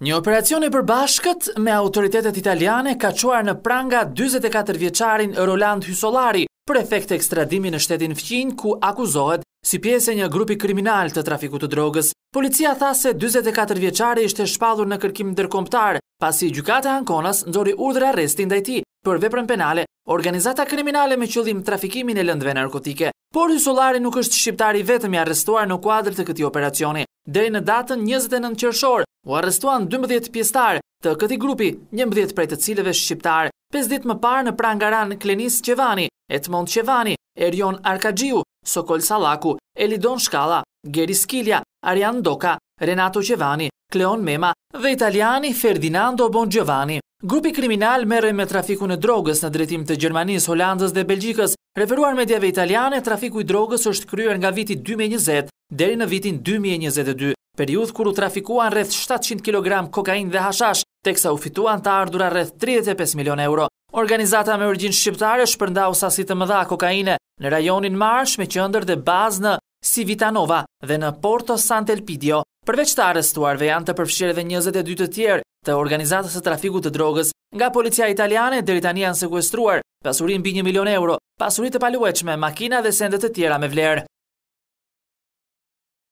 Një operacioni për bashkët me autoritetet italiane ka quar në pranga 24 vjeqarin Roland Hysolari, për efekt ekstradimi në shtetin fqin, ku akuzohet si pjese një grupi kriminal të trafiku të drogës. Policia tha se 24 vjeqari ishte shpadhur në kërkim dërkomptar, pasi gjukate Ankonas ndori urdhër arrestin dhe ti, për veprën penale, organizata kriminale me qëllim trafikimin e lëndve narkotike. Por Hysolari nuk është shqiptari vetëm i arrestuar në kuadrë të këti operacioni. Dhe në datën 29 qërshorë, U arrestuan 12 pjestar të këti grupi, 11 prej të cileve shqiptar, 5 dit më parë në prangaran Klenis Qevani, Etmond Qevani, Erion Arkadjiu, Sokol Salaku, Elidon Shkala, Geri Skilja, Arian Doka, Renato Qevani, Kleon Mema dhe italiani Ferdinando Bon Gjovani. Grupi kriminal mërëj me trafiku në drogës në dretim të Gjermanis, Holandës dhe Belgjikës. Referuar medjave italiane, trafiku i drogës është kryer nga viti 2020 deri në vitin 2022 periudh kur u trafikuan rreth 700 kg kokain dhe hashash, teksa u fituan të ardura rreth 35 milion euro. Organizata me urgjin shqiptare shpërnda u sasit të mëdha kokaine në rajonin Marsh me qëndër dhe bazë në Sivitanova dhe në Porto Sant'Elpidio. Përveç të arrestuarve janë të përfshirë dhe 22 të tjerë të organizatës të trafikut të drogës. Nga policia italiane, dhe tani janë sekuestruar pasurin bi 1 milion euro, pasurit të palueq me makina dhe sendet të tjera me vlerë.